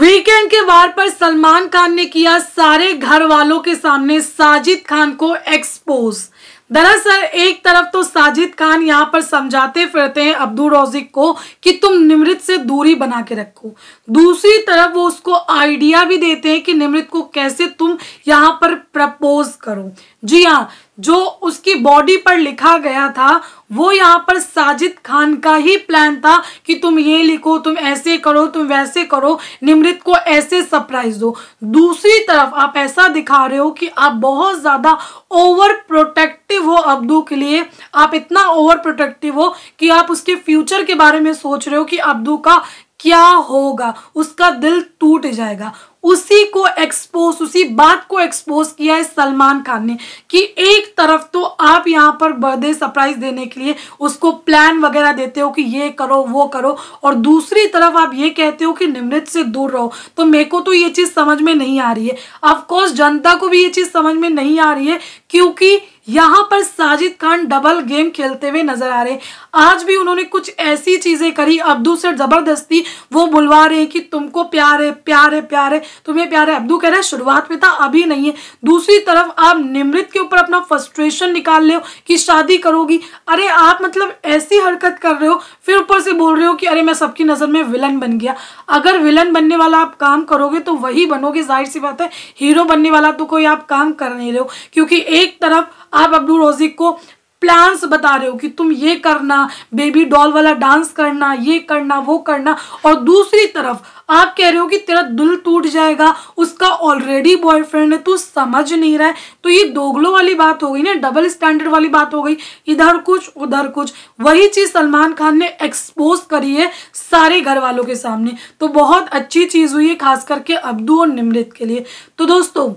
weekend के वार पर सलमान खान ने किया सारे घर वालों के सामने साजिद खान को एक्सपोज दरअसल एक तरफ तो साजिद खान यहाँ पर समझाते फिरते हैं अब्दुल रोजिक को कि तुम निमृत से दूरी बना के रखो दूसरी तरफ वो उसको आइडिया भी देते हैं कि निमृत को कैसे तुम यहाँ पर प्रपोज करो जी हाँ जो उसकी बॉडी पर लिखा गया था वो यहाँ पर साजिद खान का ही प्लान था कि तुम ये लिखो तुम ऐसे करो तुम वैसे करो निमृत को ऐसे सरप्राइज दो दूसरी तरफ आप ऐसा दिखा रहे हो कि आप बहुत ज़्यादा ओवर प्रोटेक्टिव हो अब्दू के लिए आप इतना ओवर प्रोटेक्टिव हो कि आप उसके फ्यूचर के बारे में सोच रहे हो कि अब्दू का क्या होगा उसका दिल टूट जाएगा उसी को एक्सपोज उसी बात को एक्सपोज किया है सलमान खान ने कि एक तरफ तो आप यहाँ पर बर्थडे सरप्राइज देने के लिए उसको प्लान वगैरह देते हो कि ये करो वो करो और दूसरी तरफ आप ये कहते हो कि निमृत से दूर रहो तो मेरे को तो ये चीज़ समझ में नहीं आ रही है अफकोर्स जनता को भी ये चीज़ समझ में नहीं आ रही है क्योंकि यहाँ पर साजिद खान डबल गेम खेलते हुए नजर आ रहे हैं आज भी उन्होंने कुछ ऐसी चीज़ें करी अब्दू से ज़बरदस्ती वो बुलवा रहे हैं कि तुमको प्यार है प्यार है प्यार है तुम्हें प्यार है अब्दू कह रहा है शुरुआत में था अभी नहीं है दूसरी तरफ आप निमृत के ऊपर अपना फ्रस्ट्रेशन निकाल ले कि शादी करोगी अरे आप मतलब ऐसी हरकत कर रहे हो फिर ऊपर से बोल रहे हो कि अरे मैं सबकी नज़र में विलन बन गया अगर विलन बनने वाला आप काम करोगे तो वही बनोगे जाहिर सी बात है हीरो बनने वाला तो कोई आप काम कर नहीं रहे हो क्योंकि एक तरफ आप अब्दू रोजिक को प्लान्स बता रहे हो कि तुम ये करना बेबी डॉल वाला डांस करना ये करना वो करना और दूसरी तरफ आप कह रहे हो कि तेरा दिल टूट जाएगा उसका ऑलरेडी बॉयफ्रेंड है तू समझ नहीं रहा है तो ये दोगलों वाली बात हो गई ना डबल स्टैंडर्ड वाली बात हो गई इधर कुछ उधर कुछ वही चीज़ सलमान खान ने एक्सपोज करी है सारे घर वालों के सामने तो बहुत अच्छी चीज़ हुई है खास करके अब्दू और निमृत के लिए तो दोस्तों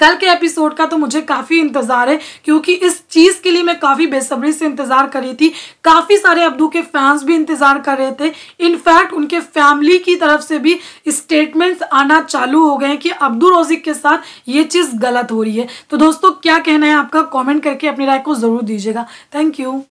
कल के एपिसोड का तो मुझे काफ़ी इंतज़ार है क्योंकि इस चीज़ के लिए मैं काफ़ी बेसब्री से इंतज़ार कर रही थी काफ़ी सारे अब्दू के फैंस भी इंतज़ार कर रहे थे इनफैक्ट उनके फैमिली की तरफ से भी स्टेटमेंट्स आना चालू हो गए कि अब्दू रोजिक के साथ ये चीज़ गलत हो रही है तो दोस्तों क्या कहना है आपका कॉमेंट करके अपनी राय को ज़रूर दीजिएगा थैंक यू